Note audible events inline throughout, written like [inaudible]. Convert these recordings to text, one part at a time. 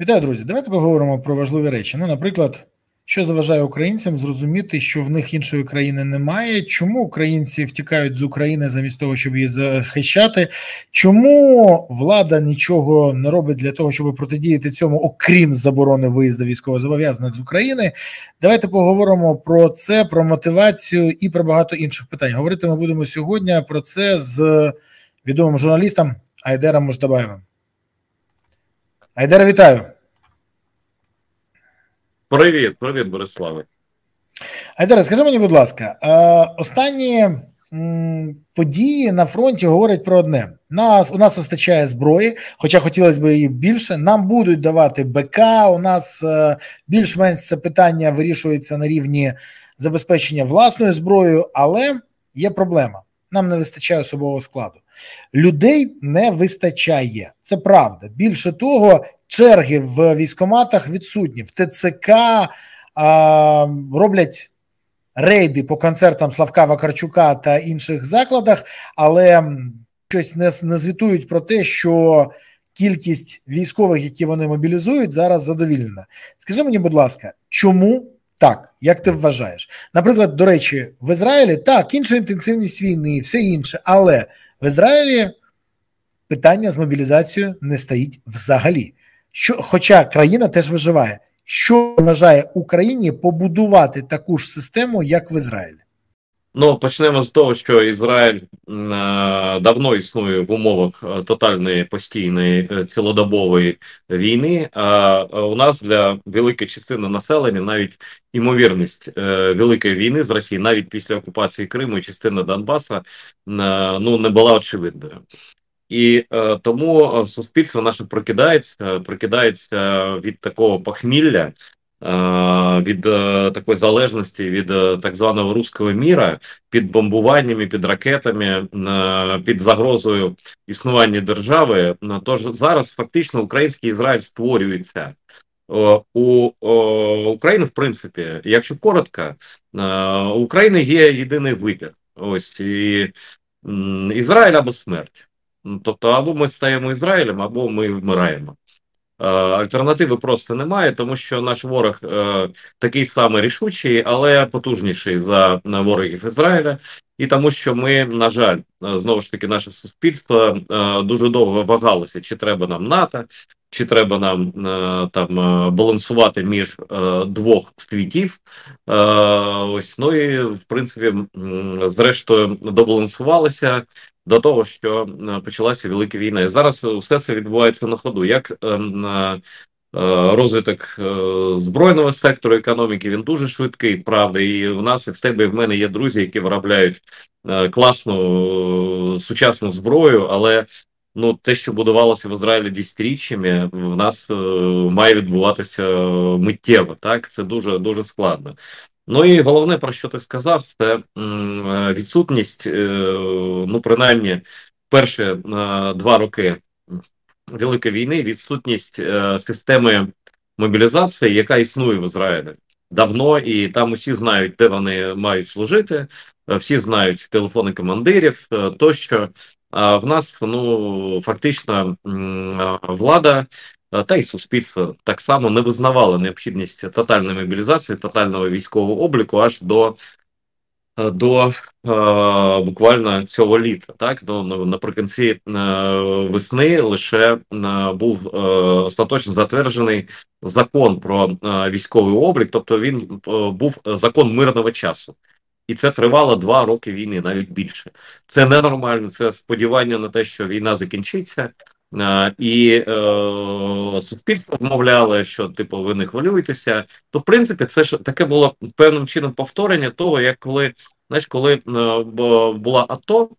Вітаю, друзі. Давайте поговоримо про важливі речі. Ну, наприклад, що заважає українцям зрозуміти, що в них іншої країни немає, чому українці втікають з України замість того, щоб її захищати, чому влада нічого не робить для того, щоб протидіяти цьому, окрім заборони виїзду військовозобов'язаних з України. Давайте поговоримо про це, про мотивацію і про багато інших питань. Говорити ми будемо сьогодні про це з відомим журналістом Айдером Муждабаєвим. Айдер, вітаю. Привіт, привіт, Бориславе. Айдер, скажи мені, будь ласка, е, останні події на фронті говорять про одне: нас у нас вистачає зброї, хоча хотілося б її більше. Нам будуть давати БК. У нас е, більш-менш це питання вирішується на рівні забезпечення власною зброєю, але є проблема. Нам не вистачає особового складу. Людей не вистачає. Це правда. Більше того, черги в військоматах відсутні. В ТЦК а, роблять рейди по концертам Славка Вакарчука та інших закладах, але щось не, не звітують про те, що кількість військових, які вони мобілізують, зараз задовільна. Скажи мені, будь ласка, чому? Так, як ти вважаєш, наприклад, до речі, в Ізраїлі так, інша інтенсивність війни, і все інше, але в Ізраїлі питання з мобілізацією не стоїть взагалі. Що, Хоча країна теж виживає, що вважає Україні побудувати таку ж систему, як в Ізраїлі. Ну, почнемо з того, що Ізраїль е, давно існує в умовах е, тотальної постійної е, цілодобової війни. А у нас для великої частини населення навіть імовірність великої війни з Росії, навіть після окупації Криму і частини Донбаса, ну не була очевидною. І е, тому суспільство наше прокидається, прокидається від такого похмілля, Е, від е, такої залежності від е, так званого руського міра під бомбуваннями, під ракетами, під загрозою існування держави. Тож зараз фактично український Ізраїль створюється. У України, в принципі, якщо коротко, у України є єдиний вибір: ось і Ізраїль або смерть. Тобто, або ми стаємо Ізраїлем, або ми вмираємо. Е, альтернативи просто немає, тому що наш ворог е, такий самий рішучий, але потужніший за е, ворогів Ізраїля, і тому, що ми, на жаль, е, знову ж таки, наше суспільство е, дуже довго вагалося, чи треба нам НАТО, чи треба нам е, там е, балансувати між е, двох світів? Ось ну і в принципі, зрештою, добалансувалися до того, що почалася велика війна, і зараз все це відбувається на ходу. Як Розвиток збройного сектору економіки він дуже швидкий, правда. І в нас і в тебе і в мене є друзі, які виробляють класну сучасну зброю, але ну те, що будувалося в Ізраїлі десятиріччями, в нас е, має відбуватися е, миттєво. Так це дуже дуже складно. Ну і головне про що ти сказав, це м, е, відсутність, е, ну принаймні, перші е, два роки Великої війни відсутність е, системи мобілізації, яка існує в Ізраїлі. Давно і там усі знають, де вони мають служити, всі знають телефони командирів, е, тощо в нас ну фактично влада та і суспільство так само не визнавали необхідність тотальної мобілізації, тотального військового обліку аж до е, до е, буквально цього літа. Так до наприкінці е, весни лише е, був е, остаточно затверджений закон про е, військовий облік, тобто він е, був закон мирного часу. І це тривало два роки війни, навіть більше. Це ненормально, це сподівання на те, що війна закінчиться. І е, суспільство вмовляло, що типу ви не хвилюєтеся. То в принципі, це ж таке було певним чином повторення того, як коли знаєш, коли е, була АТО,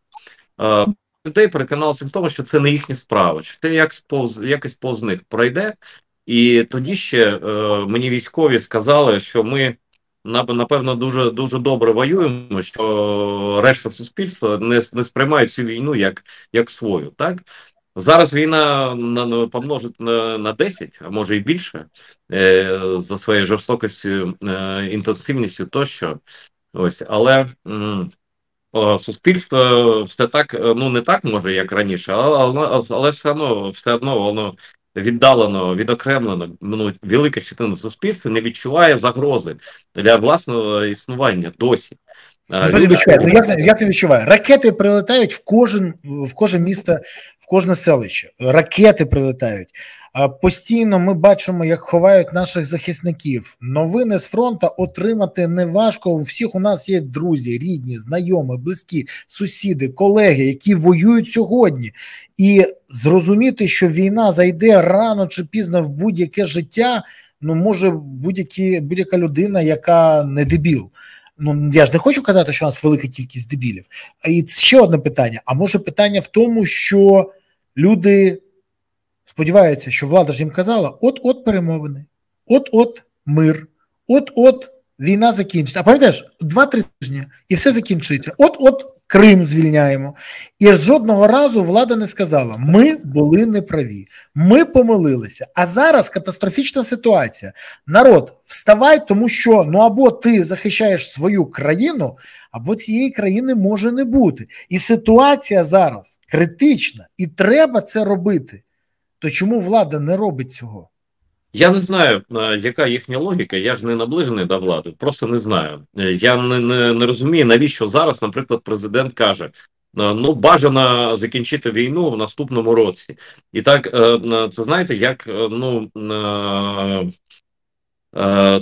е, людей переконалися в тому, що це не їхня справа. що це як повз якось повз них пройде. І тоді ще е, мені військові сказали, що ми напевно дуже дуже добре воюємо, що решта суспільства не не сприймає цю війну як як свою. Так зараз війна на помножить на, на 10, а може і більше е, за своєю жорстокістю, е, інтенсивністю тощо. Ось, але м суспільство все так е, ну не так може, як раніше, але, але все одно все одно воно віддалено, відокремлено ну, велика частина суспільства не відчуває загрози для власного існування досі. не люди... відчуває. Ну, як як ти відчуває? Ракети прилетають в кожен в кожен місто, в кожне селище. Ракети прилетають. Постійно ми бачимо, як ховають наших захисників. Новини з фронту отримати неважко. У всіх у нас є друзі, рідні, знайомі, близькі, сусіди, колеги, які воюють сьогодні. І зрозуміти, що війна зайде рано чи пізно в будь-яке життя, ну може будь-які будь-яка людина, яка не дебіл. Ну я ж не хочу казати, що у нас велика кількість дебілів. І ще одне питання: а може, питання в тому, що люди сподіваються, що влада ж їм казала: от-от перемовини, от-от мир, от-от. Війна закінчиться. А пам'ятаєш, два-три тижні і все закінчиться. От, от Крим звільняємо. І жодного разу влада не сказала: ми були неправі, ми помилилися. А зараз катастрофічна ситуація. Народ, вставай, тому що ну або ти захищаєш свою країну, або цієї країни може не бути. І ситуація зараз критична, і треба це робити. То чому влада не робить цього? Я не знаю, е, яка їхня логіка. Я ж не наближений до влади, просто не знаю. Е, я не, не, не розумію, навіщо зараз, наприклад, президент каже. Е, ну, бажано закінчити війну в наступному році. І так, це знаєте, як ну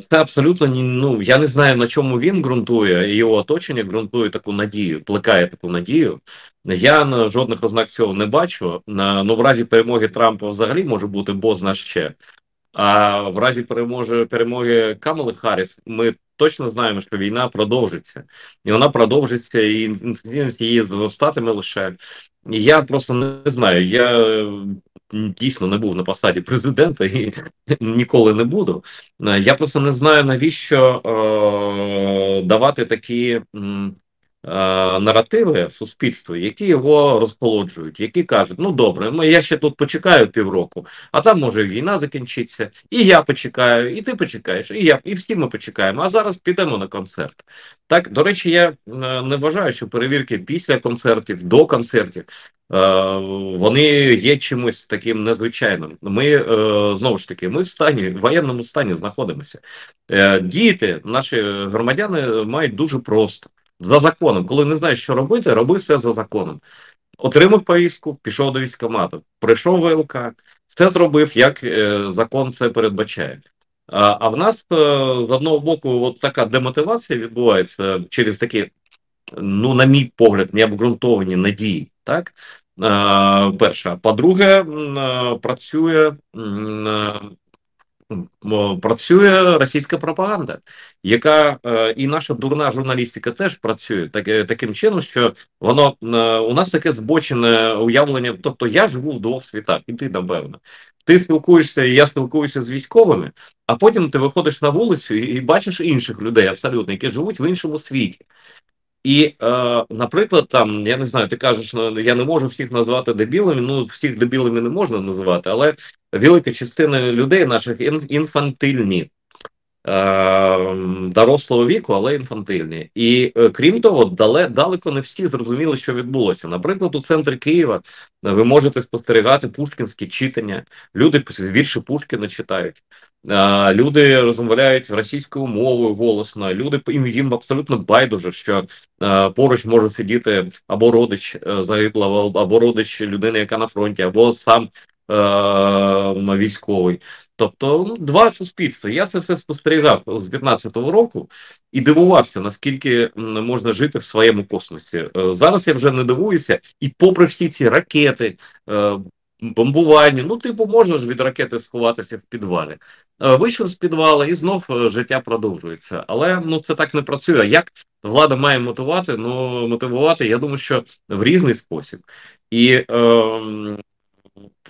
це абсолютно ну я не знаю, на чому він ґрунтує, його оточення ґрунтує таку надію, плекає таку надію. Я жодних ознак цього не бачу. Ну в разі перемоги Трампа взагалі може бути бозна ще. А в разі переможе перемоги Камали Харріс ми точно знаємо, що війна продовжиться, і вона продовжиться, і інцидентність її зростатиме лише. я просто не знаю. Я дійсно не був на посаді президента і [laughs] ніколи не буду. Е, я просто не знаю, навіщо е- давати такі. М Е, наративи в суспільстві, які його розголоджують, які кажуть, ну добре, ми я ще тут почекаю півроку, а там може війна закінчиться, і я почекаю, і ти почекаєш, і я, і всі ми почекаємо. А зараз підемо на концерт. Так до речі, я е, не вважаю, що перевірки після концертів, до концертів. Е, вони є чимось таким незвичайним. Ми знову ж таки, ми в стані в воєнному стані знаходимося. Діти, наші громадяни мають дуже просто за законом, коли не знаєш, що робити, роби все за законом. Отримав поїздку, пішов до військкомату, прийшов ВЛК, все зробив, як е, закон це передбачає. А, а в нас е, з одного боку, от така демотивація відбувається через такі, ну, на мій погляд, необґрунтовані надії. так? Е, перше. По-друге, працює працює російська пропаганда, яка е, і наша дурна журналістика теж працює так, е, таким чином, що воно е, у нас таке збочене уявлення. Тобто я живу в двох світах, і ти напевно. Ти спілкуєшся, і я спілкуюся з військовими, а потім ти виходиш на вулицю і бачиш інших людей абсолютно, які живуть в іншому світі. І, е, наприклад, там я не знаю, ти кажеш, ну, я не можу всіх назвати дебілами. Ну всіх дебілами не можна назвати, але велика частина людей наших інфантильні. Е, дорослого віку, але інфантильні, і е, крім того, дале далеко не всі зрозуміли, що відбулося. Наприклад, у центрі Києва е, ви можете спостерігати пушкінські читання. Люди вірші Пушкіна читають, люди розмовляють російською мовою голосно. Люди їм абсолютно байдуже, що поруч може сидіти або родич загиблого, або родич людини, яка на фронті, або сам Е, військовий. Тобто ну, два суспільства. Я це все спостерігав з 15-го року і дивувався, наскільки можна жити в своєму космосі. Е, зараз я вже не дивуюся, і, попри всі ці ракети, е, бомбування, ну типу, можна ж від ракети сховатися в підвалі. Вийшов з підвала і знов життя продовжується. Але ну це так не працює. Як влада має мотивувати? Ну мотивувати, я думаю, що в різний спосіб. І е,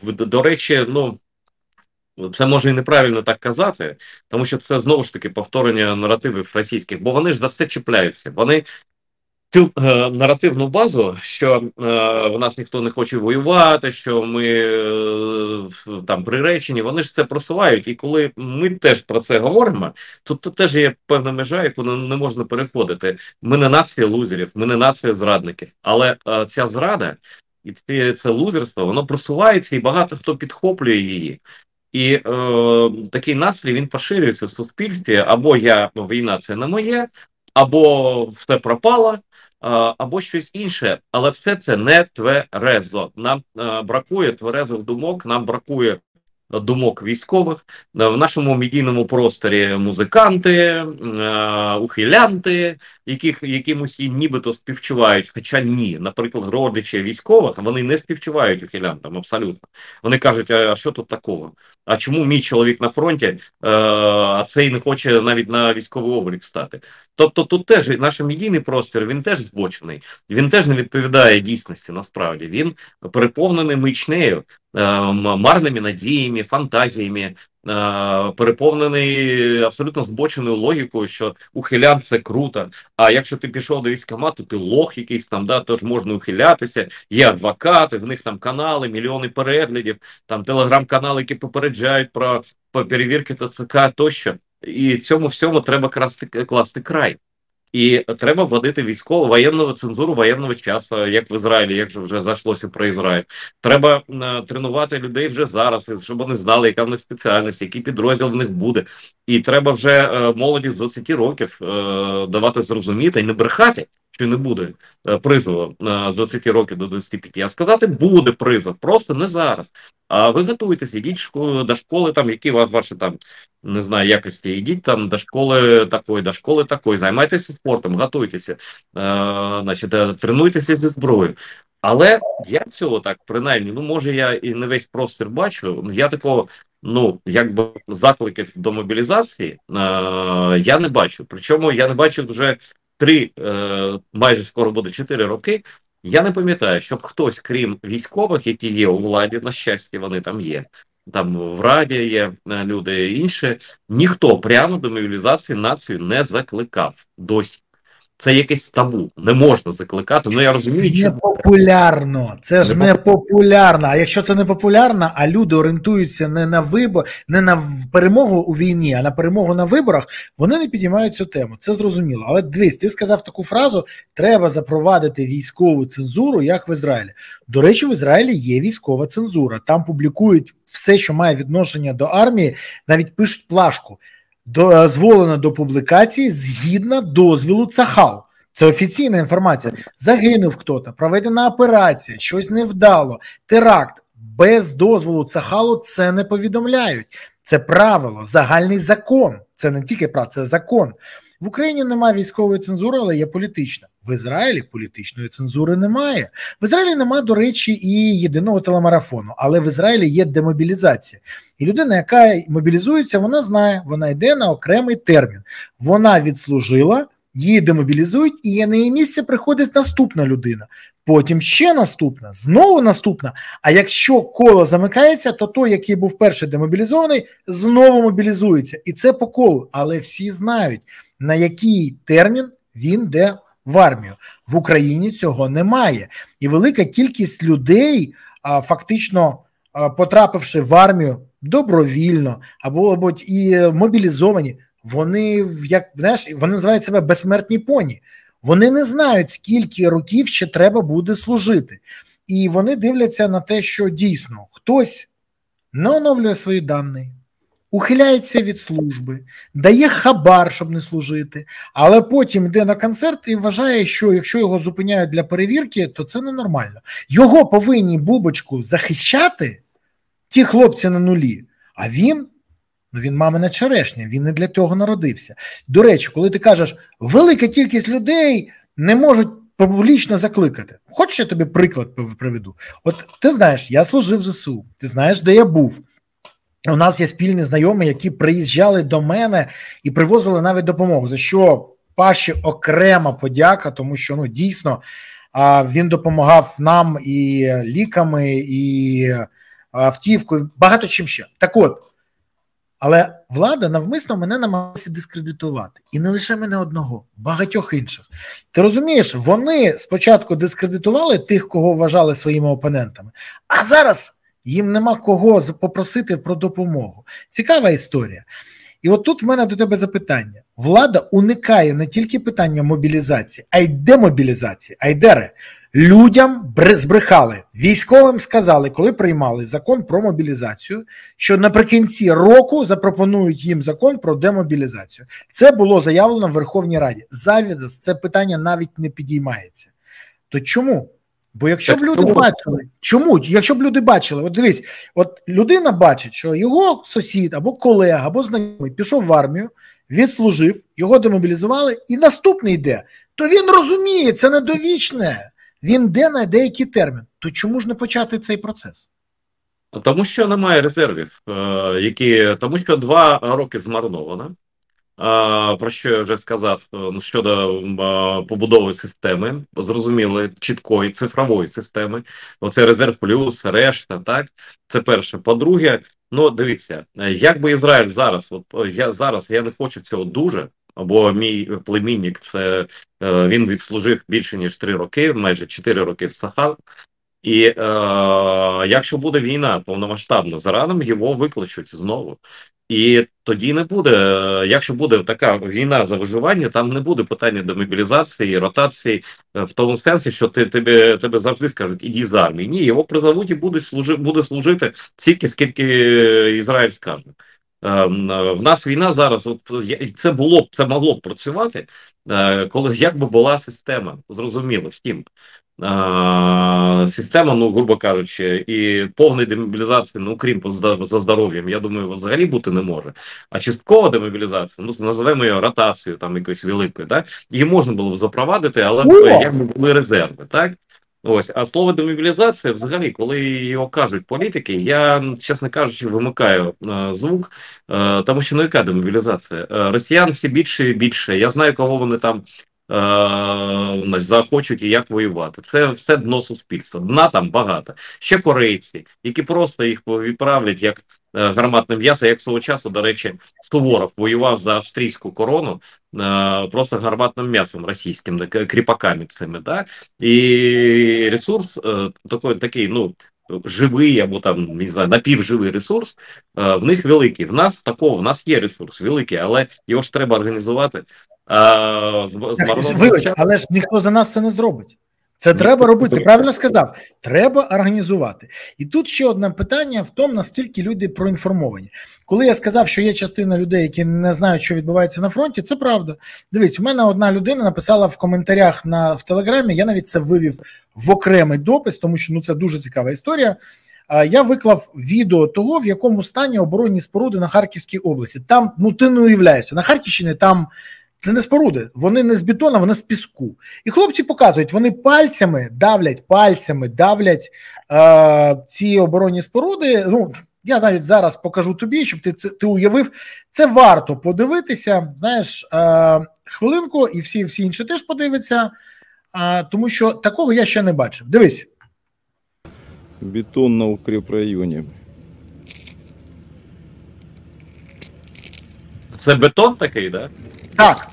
до речі, ну це може і неправильно так казати, тому що це знову ж таки повторення наративів російських, бо вони ж за все чіпляються. Вони цю е, наративну базу, що е, в нас ніхто не хоче воювати, що ми е, там приречені, вони ж це просувають. І коли ми теж про це говоримо, то, то теж є певна межа, яку не можна переходити. Ми не нація лузерів, ми не нація зрадників, але е, ця зрада і це, це лузерство, воно просувається, і багато хто підхоплює її. І е, такий настрій він поширюється в суспільстві: або я війна, це не моє, або все пропало. Або щось інше, але все це не тверезо. Нам е, бракує тверезих думок, нам бракує думок військових в нашому медійному просторі музиканти, е, ухилянти, яких якимось і нібито співчувають. Хоча ні, наприклад, родичі військових вони не співчувають ухилянтам абсолютно. Вони кажуть, а що тут такого? А чому мій чоловік на фронті? Е, а цей не хоче навіть на військовий облік стати. Тобто тут теж наш медійний простір він теж збочений, він теж не відповідає дійсності. Насправді він переповнений мичнею, е, марними надіями, фантазіями, е, переповнений абсолютно збоченою логікою, що ухилян це круто. А якщо ти пішов до військкомату, ти лох якийсь там, да, тож можна ухилятися. Є адвокати, в них там канали, мільйони переглядів, там телеграм-канали, які попереджають про перевірки ТЦК тощо. І цьому всьому треба красти, класти край. І треба вводити військову воєнну цензуру воєнного часу, як в Ізраїлі, як же вже зайшлося про Ізраїль. Треба е, тренувати людей вже зараз, щоб вони знали, яка в них спеціальність, який підрозділ в них буде. І треба вже е, молоді з 20 років е, давати зрозуміти і не брехати чи не буде е, призову е, з 20 років до 25, а сказати буде призов, просто не зараз. А ви готуєтеся, йдіть до школи, там які ваші там не знаю якості, йдіть там до школи такої, до школи такої, займайтеся спортом, готуйтеся, е, значить, тренуйтеся зі зброєю. Але я цього так принаймні, ну може я і не весь простір бачу. Я такого ну якби закликів до мобілізації е я не бачу. Причому я не бачу вже три, е, майже скоро буде чотири роки. Я не пам'ятаю, щоб хтось, крім військових, які є у владі, на щастя, вони там є. Там в Раді є е, люди інші. Ніхто прямо до мобілізації націю не закликав досі. Це якесь табу, не можна закликати. Ну я розумію, не популярно. Це ж не, не популярно. А якщо це не популярно, а люди орієнтуються не на вибор, не на перемогу у війні, а на перемогу на виборах, вони не підіймають цю тему. Це зрозуміло. Але дивись, ти сказав таку фразу: треба запровадити військову цензуру, як в Ізраїлі. До речі, в Ізраїлі є військова цензура. Там публікують все, що має відношення до армії, навіть пишуть плашку дозволено до публікації згідно дозвілу Цахал. Це офіційна інформація. Загинув хтось, проведена операція, щось невдало, теракт. Без дозволу Цахалу це не повідомляють. Це правило, загальний закон. Це не тільки право, це закон. В Україні немає військової цензури, але є політична. В Ізраїлі політичної цензури немає. В Ізраїлі немає, до речі, і єдиного телемарафону, але в Ізраїлі є демобілізація. І людина, яка мобілізується, вона знає, вона йде на окремий термін. Вона відслужила, її демобілізують, і на її місце приходить наступна людина. Потім ще наступна, знову наступна. А якщо коло замикається, то той, який був перший демобілізований, знову мобілізується. І це по колу, але всі знають на який термін він йде в армію. В Україні цього немає. І велика кількість людей, а, фактично а, потрапивши в армію добровільно або або і е, мобілізовані, вони як знаєш, вони називають себе безсмертні поні. Вони не знають, скільки років ще треба буде служити. І вони дивляться на те, що дійсно хтось не оновлює свої дані, ухиляється від служби, дає хабар, щоб не служити, але потім йде на концерт і вважає, що якщо його зупиняють для перевірки, то це ненормально. Його повинні бубочку захищати ті хлопці на нулі, а він. Ну, він мамина черешня, він не для того народився. До речі, коли ти кажеш, велика кількість людей не можуть публічно закликати. Хочеш, я тобі приклад приведу? От ти знаєш, я служив в ЗСУ, ти знаєш, де я був. У нас є спільні знайомі, які приїжджали до мене і привозили навіть допомогу. За що Паші окрема подяка, тому що ну дійсно він допомагав нам і ліками, і автівкою, багато чим ще. Так от. Але влада навмисно мене намагалася дискредитувати, і не лише мене одного, багатьох інших. Ти розумієш, вони спочатку дискредитували тих, кого вважали своїми опонентами, а зараз їм нема кого попросити про допомогу. Цікава історія. І от тут в мене до тебе запитання: влада уникає не тільки питання мобілізації, а й демобілізації. Айдере, людям збрехали, військовим сказали, коли приймали закон про мобілізацію, що наприкінці року запропонують їм закон про демобілізацію. Це було заявлено в Верховній Раді. Завідас це питання навіть не підіймається. То чому? Бо якщо так, б люди тому... бачили, чому? Якщо б люди бачили, от дивись, от людина бачить, що його сусід або колега, або знайомий пішов в армію, відслужив, його демобілізували, і наступний йде, то він розуміє, це недовічне. Він йде на деякий термін. То чому ж не почати цей процес? Тому що немає резервів, е, які тому що два роки змарновано. Про що я вже сказав е, щодо побудови системи, зрозуміли чіткої цифрової системи, оце резерв плюс, решта, так це перше. По-друге, ну дивіться, як би Ізраїль зараз, от я зараз я не хочу цього дуже. Або мій племінник, це е, він відслужив більше ніж три роки, майже чотири роки в Сахар. І е, якщо буде війна повномасштабна, з Іраном його викличуть знову. І тоді не буде, е, якщо буде така війна за виживання, там не буде питання до мобілізації, ротації е, в тому сенсі, що ти тебе тебе завжди скажуть іди з армії. Ні, його призовуть і будуть служи, буде служити стільки, скільки Ізраїль скаже. Ем, е, в нас війна зараз, от це було б це могло б працювати, коли як би була система, зрозуміло всім. Система, ну, грубо кажучи, і повної демобілізації, ну крім за здоров'ям, я думаю, взагалі бути не може. А часткова демобілізація, ну називаємо її ротацією там якоюсь великою, так її можна було б запровадити, але е, якби були резерви, так ось. А слово демобілізація, взагалі, коли його кажуть політики, я чесно кажучи, вимикаю е, звук, е, тому що ну яка демобілізація? Е, росіян всі більше і більше. Я знаю, кого вони там е, захочуть і як воювати. Це все дно суспільства. Дна там багато. Ще корейці, які просто їх відправлять як е, гарматне м'ясо, як свого часу, до речі, Суворов воював за австрійську корону е, просто гарматним м'ясом російським, е, кріпаками цими. Да? І ресурс е, такий, такий, ну. Живий або там не знаю, напівживий ресурс, е, в них великий. В нас такого в нас є ресурс великий, але його ж треба організувати з, Вибач, але ж ніхто за нас це не зробить. Це ні. треба ну, робити. Ти правильно сказав, треба організувати. І тут ще одне питання в тому, наскільки люди проінформовані. Коли я сказав, що є частина людей, які не знають, що відбувається на фронті, це правда. Дивіться, в мене одна людина написала в коментарях на в телеграмі. Я навіть це вивів в окремий допис, тому що ну це дуже цікава історія. Я виклав відео того, в якому стані оборонні споруди на Харківській області. Там ну ти не уявляєшся на Харківщині. Там це не споруди, вони не з бетона, вони з піску. І хлопці показують, вони пальцями давлять, пальцями давлять е, ці оборонні споруди. Ну я навіть зараз покажу тобі, щоб ти це ти уявив. Це варто подивитися. Знаєш, е, хвилинку, і всі всі інші теж подивляться, е, тому що такого я ще не бачив. Дивись. Бетон на укріпрайоні. Це бетон такий, так? Да? Так.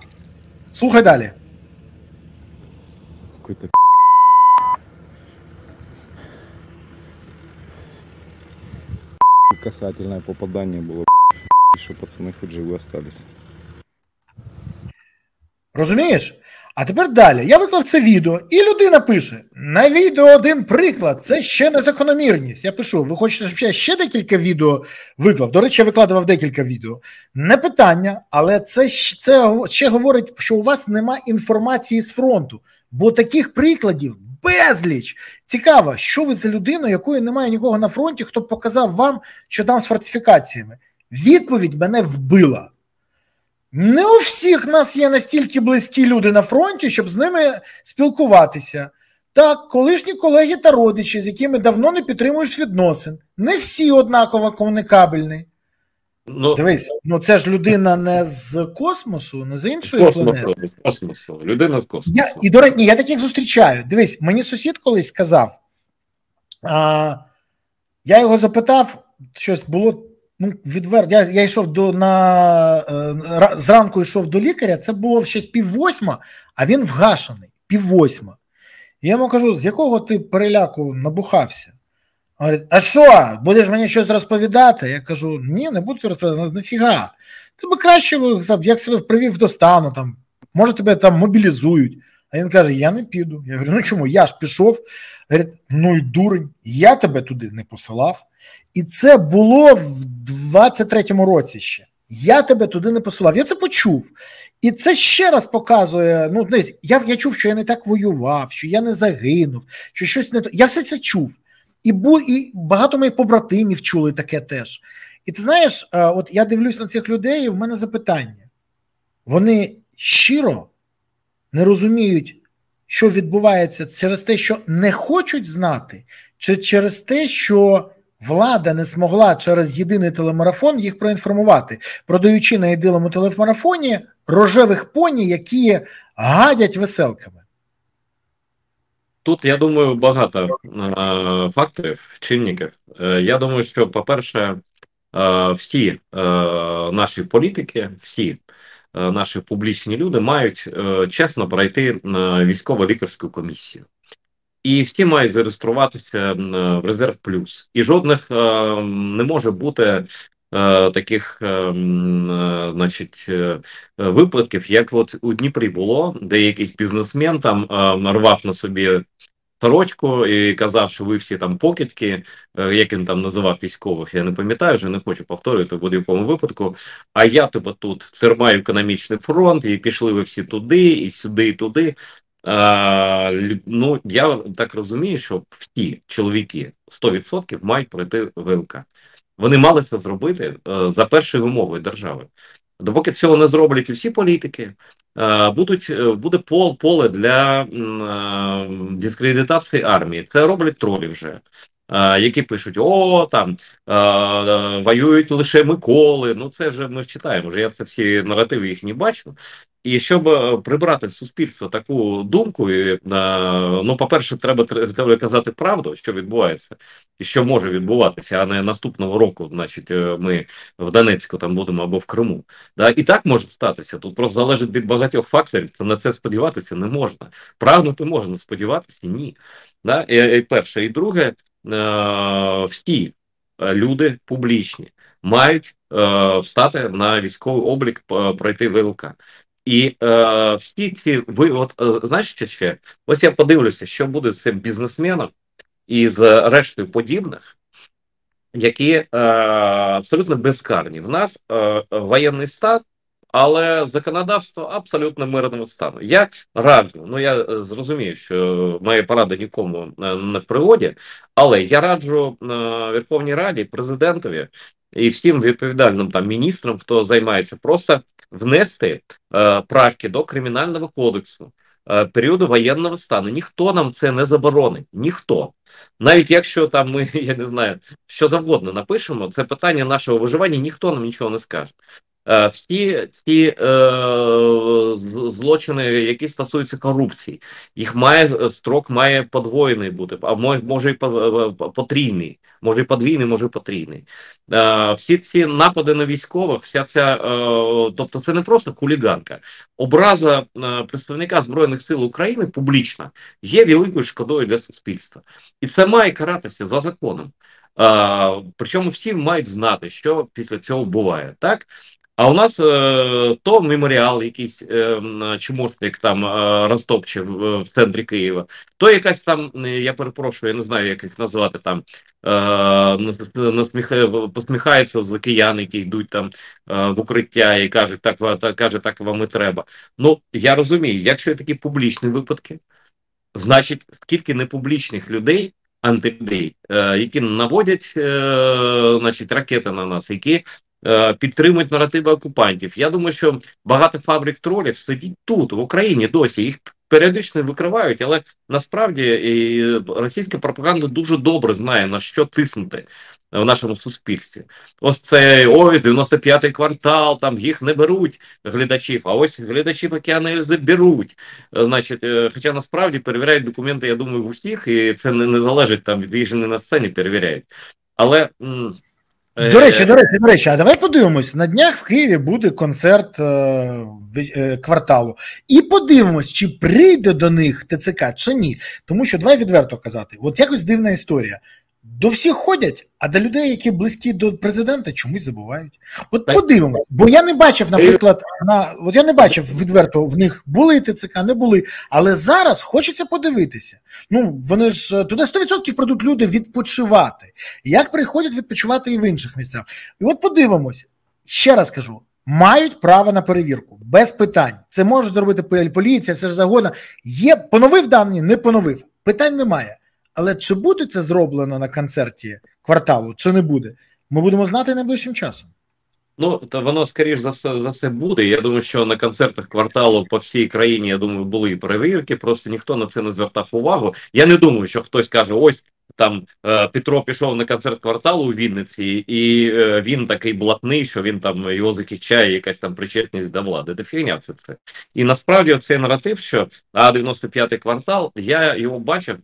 Слухай далі. Какой-то касательное попадание було, що пацаны хоть живі остались. Розумієш? А тепер далі я виклав це відео, і людина пише: на відео один приклад, це ще не закономірність. Я пишу: ви хочете, щоб я ще декілька відео виклав. До речі, я викладував декілька відео. Не питання, але це, це ще говорить, що у вас нема інформації з фронту, бо таких прикладів. Безліч цікаво, що ви за людину, якої немає нікого на фронті, хто б показав вам, що там з фортифікаціями. Відповідь мене вбила. Не у всіх нас є настільки близькі люди на фронті, щоб з ними спілкуватися. Так, колишні колеги та родичі, з якими давно не підтримуєш відносин, не всі однаково комунікабельні. Ну, Дивись, ну це ж людина не з космосу, не з іншої космосу, планети. З космосу, людина з космосу. Я, І до речі, я таких зустрічаю. Дивись, мені сусід колись сказав, а, я його запитав, щось було Ну, відвер... Я я йшов до на е, зранку йшов до лікаря, це було щось пів восьма, а він вгашений, пів восьма. Я йому кажу, з якого ти переляку набухався? Говорить, а що, будеш мені щось розповідати? Я кажу, ні, не буду розповідати, ну, нафіга. Ти би краще як себе привів до стану, там, може, тебе там мобілізують. А він каже: Я не піду. Я говорю, ну чому? Я ж пішов. Говорить, ну і дурень, я тебе туди не посилав. І це було в 23-му році ще. Я тебе туди не посилав. Я це почув. І це ще раз показує. Ну, десь я я чув, що я не так воював, що я не загинув, що щось не то. Я все це чув. І бу, і багато моїх побратимів чули таке теж. І ти знаєш, е, от я дивлюсь на цих людей, і в мене запитання. Вони щиро не розуміють, що відбувається через те, що не хочуть знати, чи через те, що Влада не змогла через єдиний телемарафон їх проінформувати, продаючи на єдиному телемарафоні рожевих поні, які гадять веселками. Тут я думаю багато е, факторів, чинників. Е, я думаю, що, по-перше, е, всі е, наші політики, всі е, наші публічні люди мають е, чесно пройти військово-лікарську комісію і всі мають зареєструватися е, в резерв плюс, і жодних е, не може бути. Е, таких, значить, випадків, як от у Дніпрі було, де якийсь бізнесмен там рвав на собі сорочку і казав, що ви всі там покидки, як він там називав військових, я не пам'ятаю, вже не хочу повторювати в будь-якому випадку. А я тебе типу тут тримаю економічний фронт, і пішли ви всі туди, і сюди, і туди. Е, ну, я так розумію, що всі чоловіки 100% мають пройти ВЛК. Вони мали це зробити е, за першою вимогою держави. Допоки цього не зроблять усі всі політики, е, будуть буде пол поле для дискредитації армії. Це роблять тролі вже які пишуть: О, там воюють лише Миколи. Ну це вже ми читаємо. Вже я це всі наративи їхні бачу. І щоб е, прибрати з суспільства таку думку, і, е, ну по-перше, треба, треба казати правду, що відбувається, і що може відбуватися, а не наступного року, значить, е, ми в Донецьку там будемо або в Криму. Да? І так може статися. Тут просто залежить від багатьох факторів. Це на це сподіватися не можна. Прагнути можна сподіватися, ні. Да? І, і Перше, і друге. Е, всі е, люди публічні мають е, встати на військовий облік, пройти ВЛК. І е, всі ці ви от е, знаєш ще? Ось я подивлюся, що буде з цим бізнесменом і з рештою подібних, які е, абсолютно безкарні. В нас е, воєнний стат але законодавство абсолютно мирного стану. Я раджу. Ну я е, зрозумію, що моя поради нікому е, не в пригоді, але я раджу е, Верховній Раді, президентові і всім відповідальним там міністрам, хто займається, просто внести правки до кримінального кодексу періоду воєнного стану. Ніхто нам це не заборонить, ніхто. Навіть якщо там ми [laughs] я не знаю, що завгодно напишемо, це питання нашого виживання, ніхто нам нічого не скаже. Е, всі ці е, злочини, які стосуються корупції, їх має е, строк має подвоєний бути, а може і е, потрійний, може і подвійний, може і потрійний. Е, всі ці напади на військових, вся ця, е, тобто це не просто хуліганка. Образа представника Збройних сил України публічна є великою шкодою для суспільства, і це має каратися за законом. Е, причому всі мають знати, що після цього буває так. А у нас е, то меморіал, якийсь е, чмуртик там е, розтопчив е, в центрі Києва, то якась там, е, я перепрошую, я не знаю, як їх назвати там. Е, посміхається за киян, які йдуть там е, в укриття і кажуть, так та, каже, так вам і треба. Ну я розумію, якщо є такі публічні випадки, значить скільки непублічних людей. Антидей, е, які наводять, е, значить, ракети на нас, які Е, підтримують наративи окупантів. Я думаю, що багато фабрик тролів сидять тут, в Україні досі. Їх періодично викривають, але насправді російська пропаганда дуже добре знає на що тиснути. В нашому суспільстві, ось це ось 95-й квартал. Там їх не беруть глядачів. А ось глядачів океану Ельзи беруть. Значить, е, хоча насправді перевіряють документи, я думаю, в усіх, і це не, не залежить там від їжі на сцені. Перевіряють, але. М Е, до речі, до речі, до речі, а давай подивимось: на днях в Києві буде концерт е, е, кварталу. І подивимось, чи прийде до них ТЦК чи ні. Тому що давай відверто казати: от якось дивна історія. До всіх ходять, а до людей, які близькі до президента, чомусь забувають. От подивимось, бо я не бачив, е, наприклад, на от я не бачив відверто в них були ТЦК, не були. Але зараз хочеться подивитися. Ну вони ж е, туди 100% прийдуть люди відпочивати. Як приходять відпочивати і в інших місцях? І от подивимось. ще раз кажу. Мають право на перевірку без питань. Це може зробити поліція, все ж загодна. Є поновив дані, не поновив. Питань немає. Але чи буде це зроблено на концерті кварталу, чи не буде, ми будемо знати найближчим часом. Ну, та воно скоріш за все за все буде. Я думаю, що на концертах кварталу по всій країні я думаю, були і перевірки. Просто ніхто на це не звертав увагу. Я не думаю, що хтось каже: ось там е, Петро пішов на концерт кварталу у Вінниці, і е, він такий блатний, що він там його захищає, якась там причетність до влади. Де фігня це це. І насправді цей наратив, що а 95-й квартал, я його бачив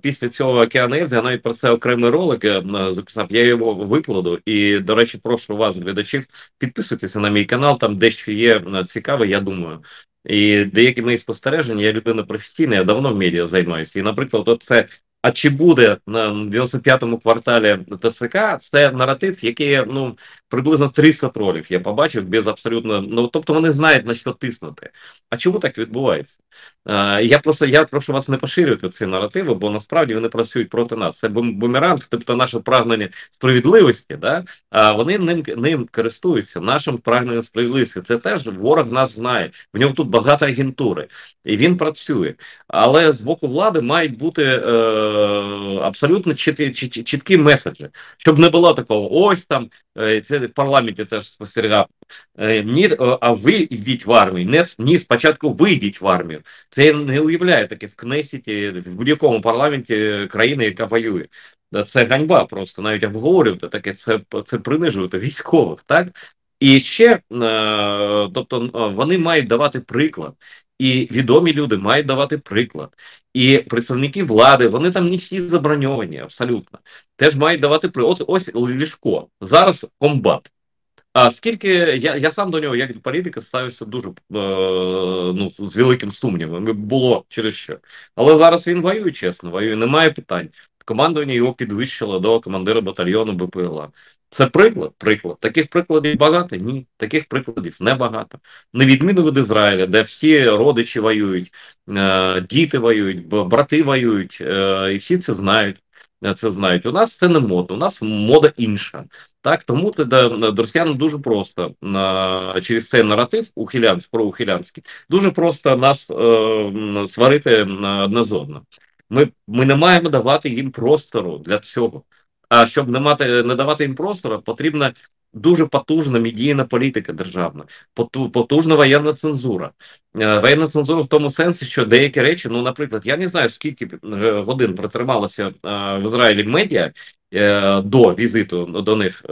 після цього океану Ельзи, я навіть про це окремий ролик е, записав. Я його викладу. І, до речі, прошу вас, глядачів, підписуйтеся на мій канал, там дещо є цікаве, я думаю. І деякі мої спостереження, я людина професійна, я давно в медіа займаюся. І, наприклад, от це а чи буде на 95-му кварталі ТЦК? Це наратив, який ну приблизно 300 тролів я побачив без абсолютно. Ну тобто вони знають на що тиснути. А чому так відбувається? Е, я просто я прошу вас не поширювати ці наративи, бо насправді вони працюють проти нас. Це бумеранг, тобто наше прагнення справедливості. Да? А вони ним ним користуються, нашим прагненням справедливості. Це теж ворог нас знає. В нього тут багато агентури, і він працює, але з боку влади мають бути. Е, Е, абсолютно чіткі меседжі, щоб не було такого. Ось там е, це в парламенті теж спостерігав. Е, ні, а ви йдіть в армію. Не ні, спочатку вийдіть в армію. Це не уявляє таке в Кнесіті, в будь-якому парламенті країни, яка воює. Це ганьба, просто навіть обговорювати таке. Це це принижувати військових, так. І ще, тобто, вони мають давати приклад, і відомі люди мають давати приклад, і представники влади вони там не всі заброньовані, абсолютно теж мають давати приклад. ось ліжко зараз комбат. А скільки я я сам до нього, як до політика, ставився дуже е, ну, з великим сумнівом. Було через що. Але зараз він воює чесно, воює, немає питань. Командування його підвищило до командира батальйону БПЛА. Це приклад. Приклад. Таких прикладів багато? Ні. Таких прикладів небагато. Не відміну від Ізраїля, де всі родичі воюють, е, діти воюють, брати воюють, е, і всі це знають. Е, це знають. У нас це не мода, у нас мода інша. Так, тому це до росіян дуже просто через цей наратив ухилянський, проухилянський, дуже просто нас е, сварити одне з одним. Ми, Ми не маємо давати їм простору для цього. А щоб не мати не давати їм простору, потрібна дуже потужна медійна політика державна, потужна воєнна цензура. Е, воєнна цензура в тому сенсі, що деякі речі, ну, наприклад, я не знаю, скільки е, годин протрималося е, в Ізраїлі медіа. До візиту до них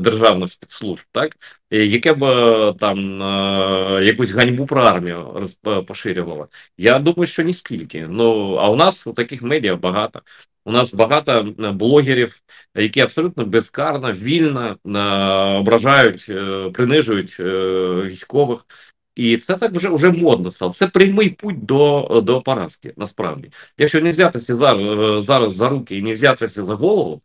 державних спецслужб, так яке б там якусь ганьбу про армію поширювало? Я думаю, що ніскільки. Ну а у нас таких медіа багато. У нас багато е, блогерів, які абсолютно безкарно, вільно е, ображають, е, принижують військових. І це так вже вже модно стало. Це прямий путь до до поразки. Насправді, якщо не взятися зараз зараз за руки і не взятися за голову,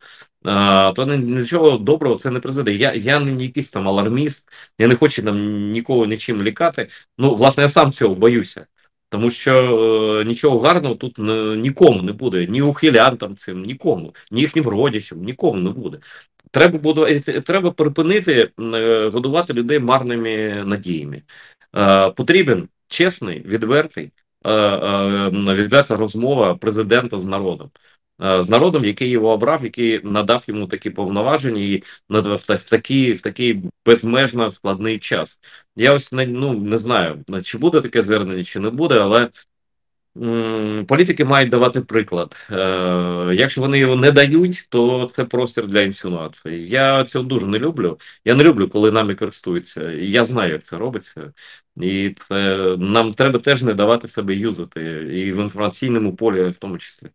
то нічого доброго це не призведе. Я я не якийсь там аларміст, я не хочу нам нікого нічим лікати. Ну, власне, я сам цього боюся. Тому що е, нічого гарного тут не, нікому не буде, ні ухилянтам цим, нікому, ні їхнім родичам, нікому не буде. Треба буде е, треба припинити е, годувати людей марними надіями. Е, потрібен чесний, відвертий, е, е, відверта розмова президента з народом. Е, з народом, який його обрав, який надав йому такі повноваження і надав в такий в такий безмежно складний час. Я ось не ну не знаю, чи буде таке звернення, чи не буде, але. Політики мають давати приклад. Е, якщо вони його не дають, то це простір для інсинуації. Я цього дуже не люблю. Я не люблю, коли нами користуються. Я знаю, як це робиться, і це нам треба теж не давати себе юзати і в інформаційному полі, в тому числі.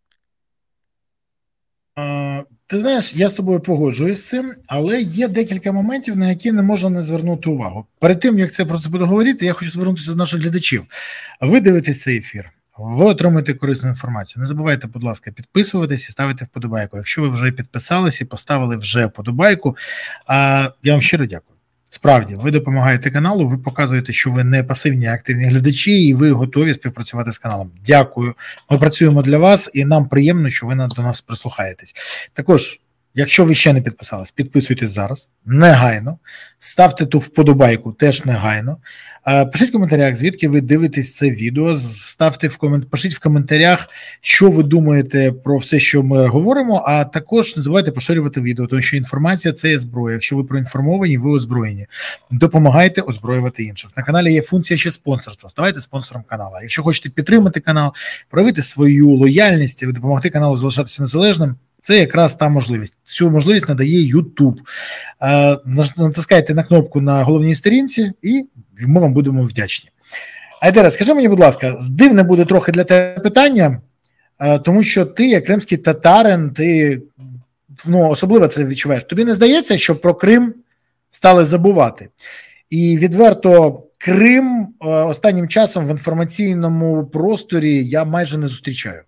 Ти знаєш, я з тобою погоджуюсь з цим, але є декілька моментів, на які не можна не звернути увагу. Перед тим як це про це буду говорити, я хочу звернутися до наших глядачів. Ви дивитесь цей ефір, ви отримуєте корисну інформацію. Не забувайте, будь ласка, підписуватись і ставити вподобайку. Якщо ви вже підписались і поставили вже вподобайку, я вам щиро дякую. Справді, ви допомагаєте каналу, ви показуєте, що ви не пасивні, а активні глядачі, і ви готові співпрацювати з каналом. Дякую. Ми працюємо для вас, і нам приємно, що ви до нас прислухаєтесь. Також Якщо ви ще не підписались, підписуйтесь зараз негайно, ставте ту вподобайку теж негайно. Е, пишіть в коментарях, звідки ви дивитесь це відео. Ставте в комент, пишіть в коментарях, що ви думаєте про все, що ми говоримо. А також не забувайте поширювати відео, тому що інформація це є зброя. Якщо ви проінформовані, ви озброєні. Допомагайте озброювати інших. На каналі є функція ще спонсорства. Ставайте спонсором каналу. Якщо хочете підтримати канал, проявити свою лояльність і допомогти каналу залишатися незалежним. Це якраз та можливість. Цю можливість надає Ютуб. Е, натискайте на кнопку на головній сторінці, і ми вам будемо вдячні. Айдера, скажи мені, будь ласка, дивне буде трохи для тебе питання, е, тому що ти, як кримський татарин, ти ну, особливо це відчуваєш. Тобі не здається, що про Крим стали забувати? І відверто, Крим е, останнім часом в інформаційному просторі я майже не зустрічаю.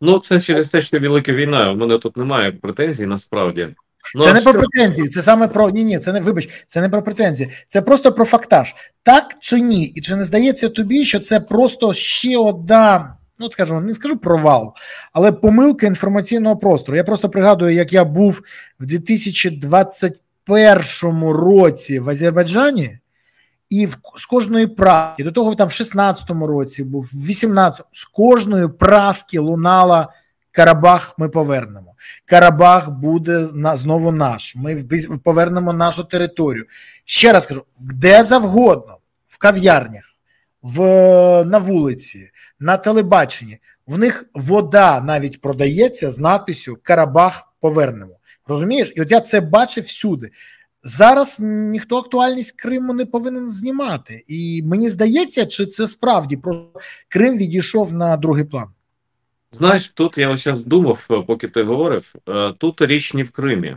Ну, це через те, що велика війна. У мене тут немає претензій насправді. Ну, це не що? про претензії, це саме про ні, ні, це не вибач, це не про претензії, це просто про фактаж. Так чи ні? І чи не здається тобі, що це просто ще одна, ну скажімо, не скажу провал, але помилка інформаційного простору. Я просто пригадую, як я був в 2021 році в Азербайджані. І в, з кожної праски, до того там в 16-му році був, в 18-му, з кожної праски лунала Карабах, ми повернемо. Карабах буде на, знову наш. Ми повернемо нашу територію. Ще раз кажу: де завгодно, в кав'ярнях, в, на вулиці, на телебаченні, в них вода навіть продається з надписю Карабах повернемо. Розумієш? І от я це бачив всюди. Зараз ніхто актуальність Криму не повинен знімати, і мені здається, чи це справді про Крим відійшов на другий план. Знаєш, тут я ось зараз думав, е, поки ти говорив, е, тут річ не в Кримі,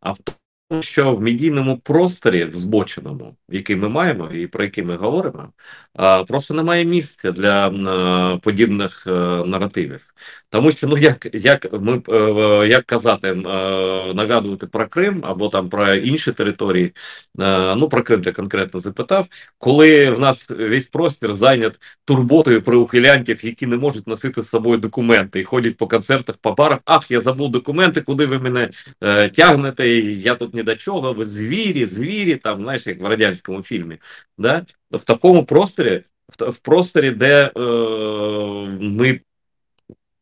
а в що в медійному просторі в збоченому, який ми маємо і про який ми говоримо, просто немає місця для подібних е, наративів, тому що ну як як ми е, як казати, е, нагадувати про Крим або там про інші території, ну про Крим я конкретно запитав, коли в нас весь простір зайнят турботою про ухилянтів, які не можуть носити з собою документи і ходять по концертах, по барах. Ах, я забув документи, куди ви мене тягнете, і я тут ні до чого, ви звірі, звірі, там, знаєш, як в радянському фільмі. Да? В такому просторі, в просторі, де е, э, ми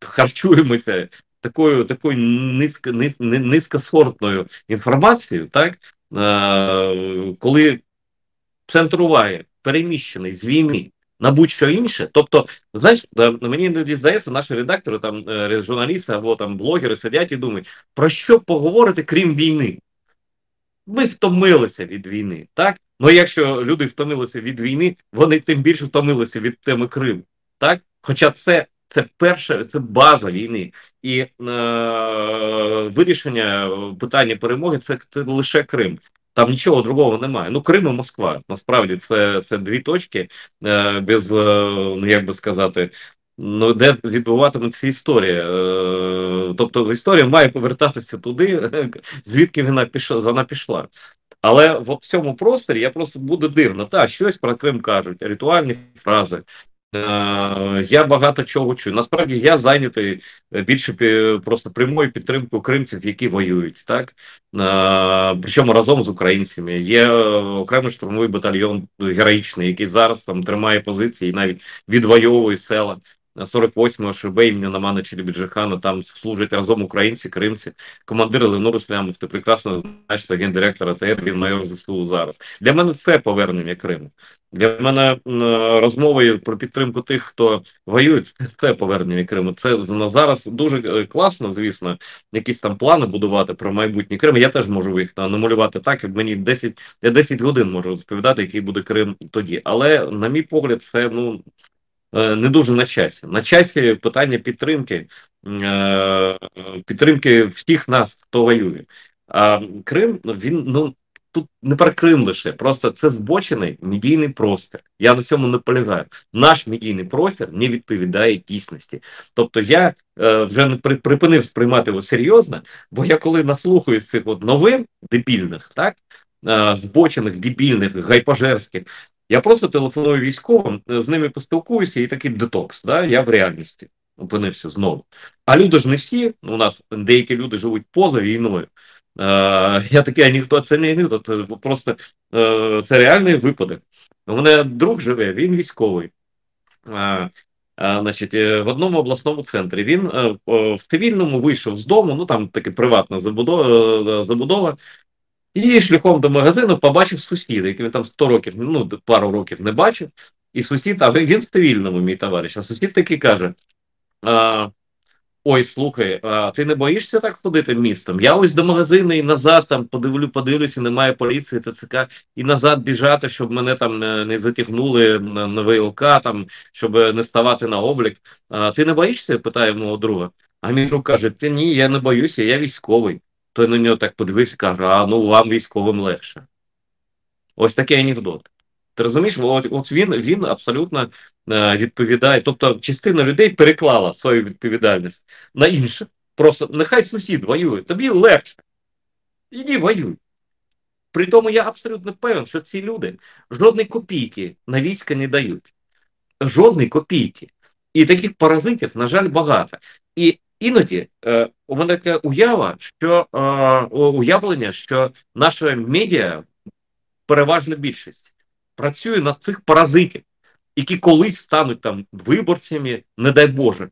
харчуємося такою такою низько, низькосортною інформацією, так? Е, коли центр уваги переміщений з війни. На будь-що інше, тобто, знаєш, мені не здається, наші редактори, там е, журналісти або там блогери сидять і думають, про що поговорити крім війни? ми втомилися від війни, так? Ну якщо люди втомилися від війни, вони тим більше втомилися від теми Криму, так? Хоча це це перша, це база війни, і е, вирішення е, питання перемоги це, це лише Крим. Там нічого другого немає. Ну, Крим і Москва. Насправді це це дві точки, е, без, е, ну як би сказати, Ну, де відбуватиметься історія, е, тобто історія має повертатися туди, [laughs] звідки вона пішла вона пішла. Але в цьому просторі я просто буде дивно. Та щось про Крим кажуть, ритуальні фрази. Е, я багато чого чую. Насправді я зайнятий е, більше просто прямою підтримкою кримців, які воюють, так причому разом з українцями. Є окремий штурмовий батальйон героїчний, який зараз там тримає позиції і навіть відвоює села. 48-го ШБ імені Намана Челібіджихана, там служать разом українці, кримці, командир Ленур Слямов, ти прекрасно знаєш це гендиректора ТР, він майор ЗСУ зараз. Для мене це повернення Криму. Для мене розмови про підтримку тих, хто воює, це, це повернення Криму. Це на зараз дуже е, класно, звісно, якісь там плани будувати про майбутнє Крим. Я теж можу їх намалювати так, як мені 10, я 10 годин можу розповідати, який буде Крим тоді. Але, на мій погляд, це ну. Е, не дуже на часі. На часі питання підтримки, е, підтримки всіх нас, хто воює. А Крим він ну тут не про Крим лише, просто це збочений медійний простір. Я на цьому не полягаю. Наш медійний простір не відповідає дійсності. Тобто, я е, вже не припинив сприймати його серйозно, бо я коли наслухаюсь цих от новин дебільних, так. Е, збочених, дебільних, гайпожерських, я просто телефоную військовим, е, з ними поспілкуюся, і такий детокс. Да? Я в реальності опинився знову. А люди ж не всі. У нас деякі люди живуть поза війною. Е, Я такий, а ніхто це не анекдот, це просто е, це реальний випадок. У мене друг живе, він військовий. Е, а, е, значить, е, в одному обласному центрі він а, в цивільному вийшов з дому. Ну там таке приватна забудова, забудова і шляхом до магазину побачив сусіда, який там 100 років, ну пару років не бачив. І сусід, а він в цивільному, мій товариш. А сусід таки каже: а, Ой, слухай, а ти не боїшся так ходити містом? Я ось до магазину і назад там подивлю, подивлюся, немає поліції, ТЦК, і назад біжати, щоб мене там е, не затягнули на ВЛК, там, щоб не ставати на облік. А, Ти не боїшся? питає мого друга. А мій друг каже: Ти ні, я не боюся, я військовий. Той на нього так подивився і каже: А ну вам військовим легше. Ось такий анекдот. Ти розумієш, от, от він він абсолютно е, відповідає. Тобто, частина людей переклала свою відповідальність на інше. Просто нехай сусід воює, тобі легше. Іди воюй. При тому я абсолютно певен, що ці люди жодної копійки на війська не дають. Жодної копійки. І таких паразитів, на жаль, багато. І Іноді е, у мене таке уява, що е, уявлення, що наша медіа, переважна більшість, працює на цих паразитів, які колись стануть там виборцями, не дай Боже,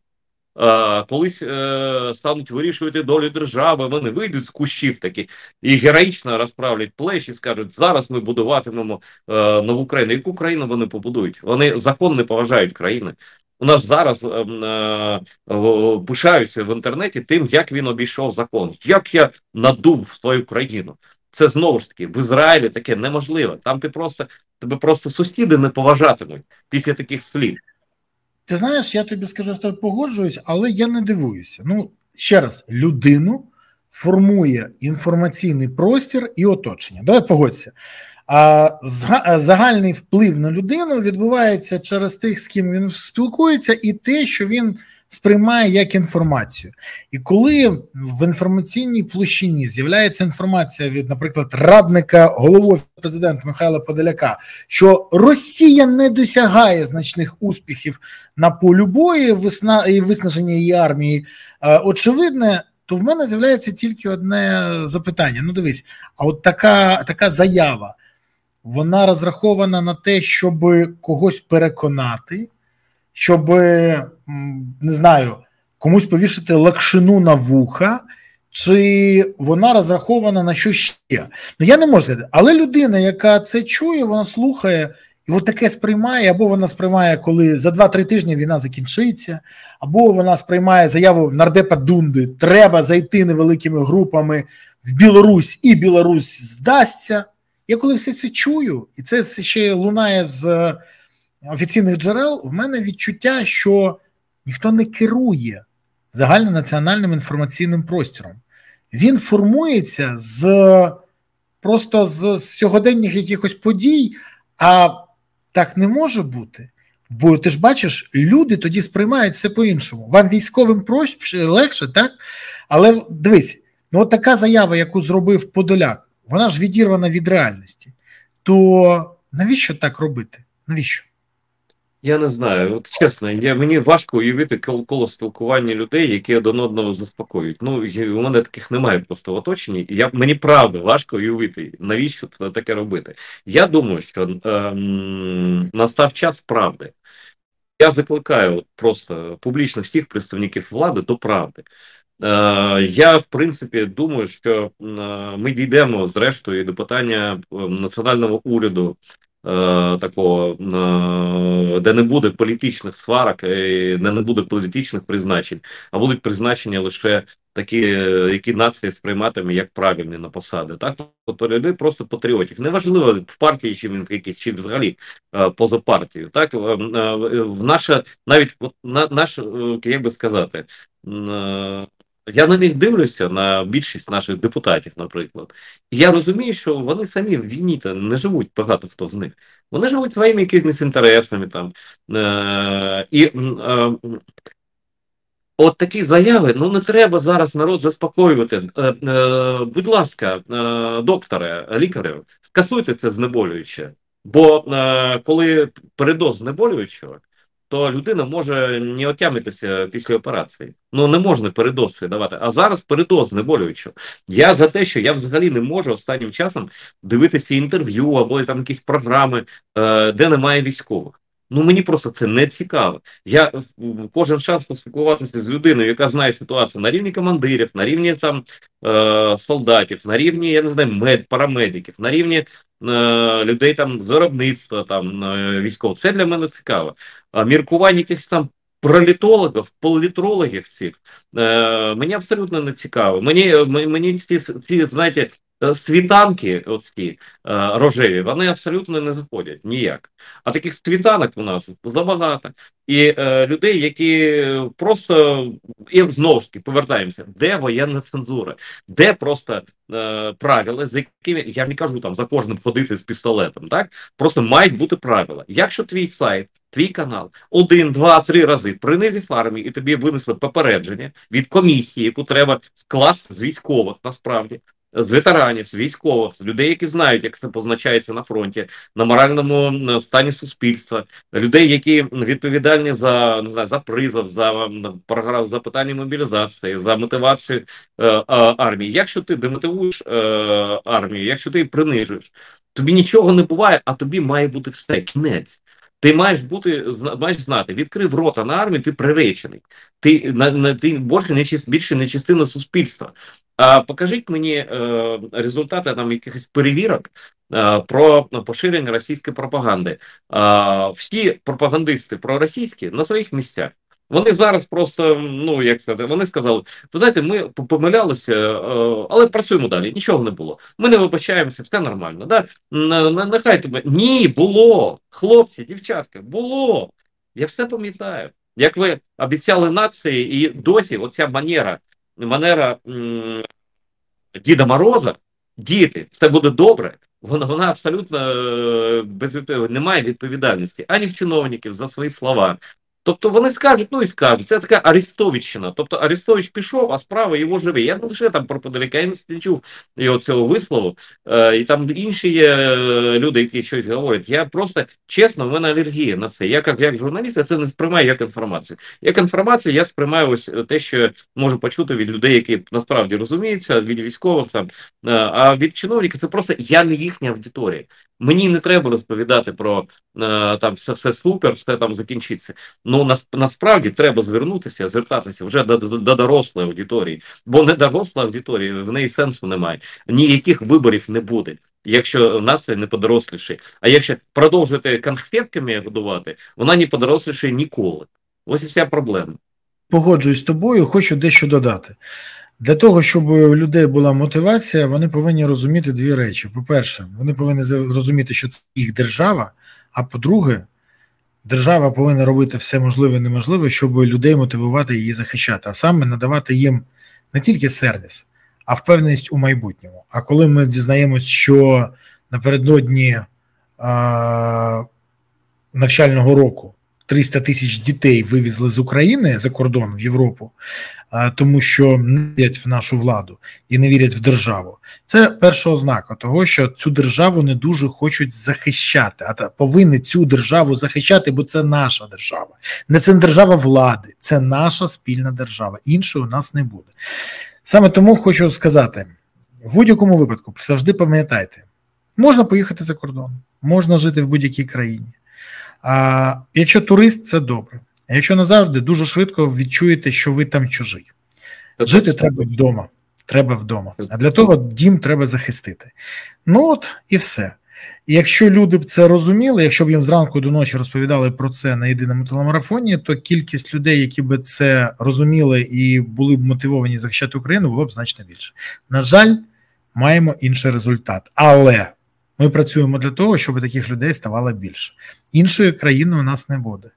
е, колись е, стануть вирішувати долю держави. Вони вийдуть з кущів такі і героїчно розправлять плечі, скажуть, зараз ми будуватимемо е, нову країну. Яку країну вони побудують? Вони закон не поважають країни. У нас зараз е, е, пишаюся в інтернеті тим, як він обійшов закон, як я надув свою країну. Це знову ж таки в Ізраїлі таке неможливе. Там ти просто тебе просто сусіди не поважатимуть після таких слів. Ти знаєш, я тобі скажу, з тобою, погоджуюсь, але я не дивуюся. Ну ще раз, людину формує інформаційний простір і оточення. Давай погодься. А е, загальний вплив на людину відбувається через тих, з ким він спілкується, і те, що він сприймає як інформацію. І коли в інформаційній площині з'являється інформація від, наприклад, радника голови президента Михайла Подоляка, що Росія не досягає значних успіхів на полю бою, висна і виснаження її армії, е, очевидне. То в мене з'являється тільки одне запитання. Ну, дивись, а от така така заява вона розрахована на те, щоб когось переконати, щоб не знаю, комусь повішати лакшину на вуха, чи вона розрахована на що ще. Ну я не можу сказати, але людина, яка це чує, вона слухає. І от таке сприймає, або вона сприймає, коли за 2-3 тижні війна закінчиться, або вона сприймає заяву нардепа Дунди. Треба зайти невеликими групами в Білорусь, і Білорусь здасться. Я коли все це чую, і це ще лунає з е, офіційних джерел, в мене відчуття, що ніхто не керує загальнонаціональним інформаційним простором. Він формується з просто з сьогоденніх якихось подій, а так не може бути. Бо ти ж бачиш, люди тоді сприймають все по-іншому. Вам військовим проще легше, так? Але дивись, ну от така заява, яку зробив Подоляк вона ж відірвана від реальності, то навіщо так робити? Навіщо? Я не знаю, от чесно, я мені важко уявити коло спілкування людей, які один одного заспокоюють. Ну у мене таких немає просто в оточенні. Я мені правда важко уявити, навіщо це таке робити. Я думаю, що ем, настав час правди. Я закликаю от просто публічно всіх представників влади до правди. Е, я в принципі думаю, що е, ми дійдемо зрештою до питання е, національного уряду, такого де не буде політичних сварок, де не буде політичних призначень, а будуть призначення лише такі, які нація сприйматиме як правильні на посади. Так тобто люди просто патріотів. Неважливо в партії, чи він в якійсь, чи взагалі поза партією. Так в наша навіть на наш як би сказати. Я на них дивлюся на більшість наших депутатів, наприклад. я розумію, що вони самі в війні та не живуть багато хто з них. Вони живуть своїми якимись інтересами там. Е- і е- От такі заяви, ну не треба зараз народ заспокоювати. Е, е, будь ласка, е, докторе, лікарю, скасуйте це знеболююче. Бо е, коли передоз знеболюючого, то людина може не отямитися після операції. Ну не можна передоси давати. А зараз передоз неболюючо. Я за те, що я взагалі не можу останнім часом дивитися інтерв'ю або там якісь програми, е, де немає військових. Ну мені просто це не цікаво. Я кожен шанс поспілкуватися з людиною, яка знає ситуацію на рівні командирів, на рівні там е, солдатів, на рівні, я не знаю, мед, парамедиків, на рівні е, людей там з виробництва, там е, військових. Це для мене цікаво. А міркування якихось там пролітологів, політрологів цих е, мені абсолютно не цікаво. Мені мені ці, ці знаєте, Е, світанки, оці е, рожеві, вони абсолютно не заходять ніяк. А таких світанок у нас забагато. І е, людей, які просто і знову ж таки повертаємося, де воєнна цензура, де просто е, правила, з якими я не кажу там за кожним ходити з пістолетом, так просто мають бути правила. Якщо твій сайт, твій канал один, два, три рази принизив армію і тобі винесли попередження від комісії, яку треба скласти з військових, насправді з ветеранів, з військових, з людей, які знають, як це позначається на фронті, на моральному стані суспільства, людей, які відповідальні за не знаю, за призов, за програв за питання мобілізації, за мотивацію е, армії. Якщо ти демотивуєш е, армію, якщо ти її принижуєш, тобі нічого не буває, а тобі має бути все кінець. Ти маєш бути маєш знати, відкрив рота на армію, ти приречений. Ти на, на ти більше не більше не частина суспільства покажіть мені е, результати там якихось перевірок е, про ну, поширення російської пропаганди. всі пропагандисти проросійські на своїх місцях. Вони зараз просто ну як сказати, вони сказали: ви знаєте, ми помилялися, е, але працюємо далі. Нічого не було. Ми не вибачаємося, все нормально. Да? Нехай тебе ні, було хлопці, дівчатки, було. Я все пам'ятаю. Як ви обіцяли нації, і досі оця манера манера Діда Мороза, діти, все буде добре. Вона вона абсолютно е, без не має відповідальності ані в чиновників за свої слова, Тобто вони скажуть, ну і скажуть, це така Арестовиччина. Тобто Арестович пішов, а справа його живе. Я не лише там про Подоляка, я не слідчув його цього вислову. Е, і там інші є е, люди, які щось говорять. Я просто чесно, в мене алергія на це. Я як, як журналіст, я це не сприймаю як інформацію. Як інформацію, я сприймаю ось е, те, що можу почути від людей, які насправді розуміються, від військових там. Е, а від чиновників це просто я не їхня аудиторія. Мені не треба розповідати про е, там все все супер, все там закінчиться. Ну нас, насправді треба звернутися, звертатися вже до, до дорослої аудиторії, бо не доросла аудиторія, в неї сенсу немає. Ніяких виборів не буде, якщо нація не подоросліше. А якщо продовжувати конфетками годувати, вона не подоросліше ніколи. Ось і вся проблема. Погоджуюсь з тобою, хочу дещо додати. Для того, щоб у людей була мотивація, вони повинні розуміти дві речі. По-перше, вони повинні розуміти, що це їх держава. А по-друге, держава повинна робити все можливе і неможливе, щоб людей мотивувати її захищати, а саме надавати їм не тільки сервіс, а впевненість у майбутньому. А коли ми дізнаємось, що напередодні е- навчального року 300 тисяч дітей вивезли з України за кордон в Європу, тому що не вірять в нашу владу і не вірять в державу. Це перша ознака того, що цю державу не дуже хочуть захищати, а повинні цю державу захищати, бо це наша держава, не це держава влади, це наша спільна держава. Іншої у нас не буде. Саме тому хочу сказати: в будь-якому випадку завжди пам'ятайте, можна поїхати за кордон, можна жити в будь-якій країні. А, Якщо турист, це добре. А якщо назавжди, дуже швидко відчуєте, що ви там чужий. Жити треба вдома. Треба вдома. А для того дім треба захистити. Ну от і все. Якщо люди б це розуміли, якщо б їм зранку до ночі розповідали про це на єдиному телемарафоні, то кількість людей, які б це розуміли і були б мотивовані захищати Україну, було б значно більше. На жаль, маємо інший результат. Але ми працюємо для того, щоб таких людей ставало більше. Іншої країни у нас не буде.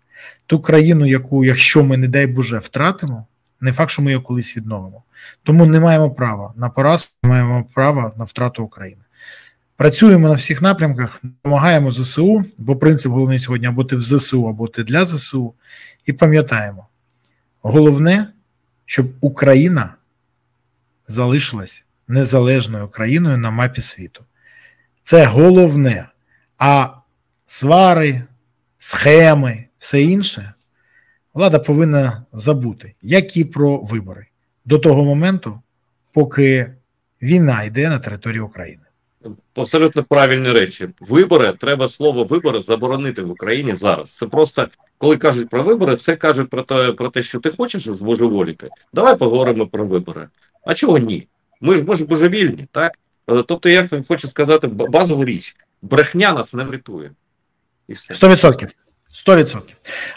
Ту країну, яку, якщо ми, не дай Боже, втратимо, не факт, що ми її колись відновимо. Тому не маємо права на поразку, не маємо права на втрату України. Працюємо на всіх напрямках, допомагаємо ЗСУ, бо принцип головний сьогодні або ти в ЗСУ, або ти для ЗСУ. І пам'ятаємо, головне, щоб Україна залишилась незалежною країною на мапі світу. Це головне. А свари, схеми, все інше влада повинна забути, як і про вибори до того моменту, поки війна йде на території України. Абсолютно правильні речі. Вибори треба слово вибори заборонити в Україні зараз. Це просто коли кажуть про вибори, це кажуть про те, про те, що ти хочеш збожеволіти. Давай поговоримо про вибори. А чого ні? Ми ж божевільні, так? Е, тобто, я хочу сказати, базову річ: брехня нас не врятує. Сто відсотків. 100%. 100%.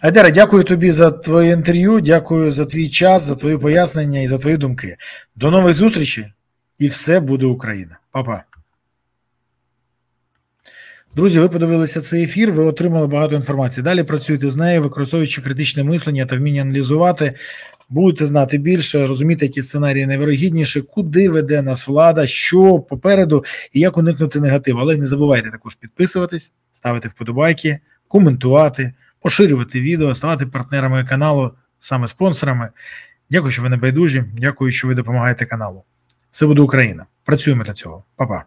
Айдера, дякую тобі за твоє інтерв'ю, дякую за твій час, за твої пояснення і за твої думки. До нових зустрічей і все буде Україна. Па-па. Друзі, ви подивилися цей ефір, ви отримали багато інформації. Далі працюйте з нею, використовуючи критичне мислення та вміння аналізувати будете знати більше, розуміти, які сценарії найвирогідніші, куди веде нас влада, що попереду і як уникнути негатив. Але не забувайте також підписуватись, ставити вподобайки, коментувати, поширювати відео, ставати партнерами каналу, саме спонсорами. Дякую, що ви не байдужі. Дякую, що ви допомагаєте каналу. Все буде Україна. Працюємо для цього. Па-па.